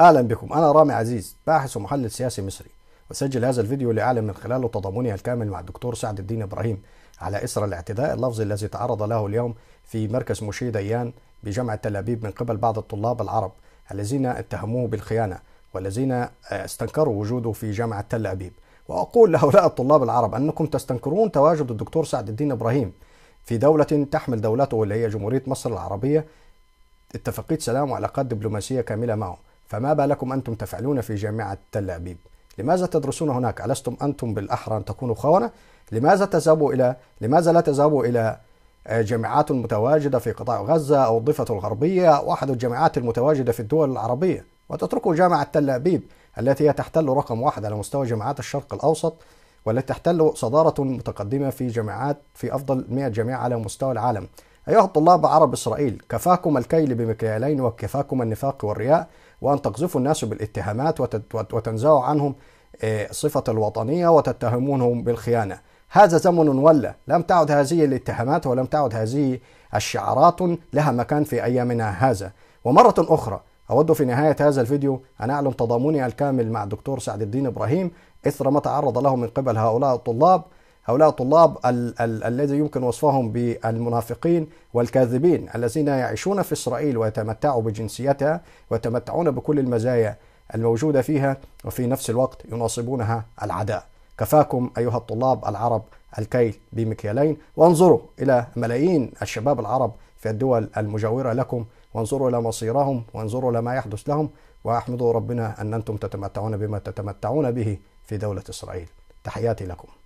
أهلا بكم أنا رامي عزيز باحث ومحلل سياسي مصري وسجل هذا الفيديو لأعلن من خلاله تضامني الكامل مع الدكتور سعد الدين إبراهيم على إثر الاعتداء اللفظي الذي تعرض له اليوم في مركز مشي ديان بجامعة تل أبيب من قبل بعض الطلاب العرب الذين اتهموه بالخيانة والذين آه، استنكروا وجوده في جامعة تل أبيب وأقول لهؤلاء الطلاب العرب أنكم تستنكرون تواجد الدكتور سعد الدين إبراهيم في دولة تحمل دولته اللي هي جمهورية مصر العربية اتفاقية سلام وعلاقات دبلوماسية كاملة معه فما بالكم أنتم تفعلون في جامعة تل أبيب لماذا تدرسون هناك ألستم أنتم بالأحرى أن تكونوا خونة لماذا تذهبوا إلى لماذا لا تذهبوا إلى آه، جامعات متواجدة في قطاع غزة أو الضفة الغربية أو أحد الجامعات المتواجدة في الدول العربية وتتركوا جامعة تل أبيب التي هي تحتل رقم واحد على مستوى جامعات الشرق الأوسط والتي تحتل صدارة متقدمة في جامعات في أفضل 100 جامعة على مستوى العالم أيها الطلاب عرب إسرائيل كفاكم الكيل بمكيالين وكفاكم النفاق والرياء وأن تقذفوا الناس بالاتهامات وتنزعوا عنهم آه، صفة الوطنية وتتهمونهم بالخيانة هذا زمن ولى لم تعد هذه الاتهامات ولم تعد هذه الشعارات لها مكان في أيامنا هذا ومرة أخرى أود في نهاية هذا الفيديو أن أعلم تضامني الكامل مع الدكتور سعد الدين إبراهيم إثر ما تعرض له من قبل هؤلاء الطلاب هؤلاء الطلاب ال- ال- الذي يمكن وصفهم بالمنافقين والكاذبين الذين يعيشون في إسرائيل ويتمتعوا بجنسيتها ويتمتعون بكل المزايا الموجودة فيها وفي نفس الوقت يناصبونها العداء كفاكم أيها الطلاب العرب الكيل بمكيالين وانظروا إلى ملايين الشباب العرب في الدول المجاورة لكم وانظروا إلى مصيرهم وانظروا إلى ما يحدث لهم واحمدوا ربنا أن أنتم تتمتعون بما تتمتعون به في دولة إسرائيل تحياتي لكم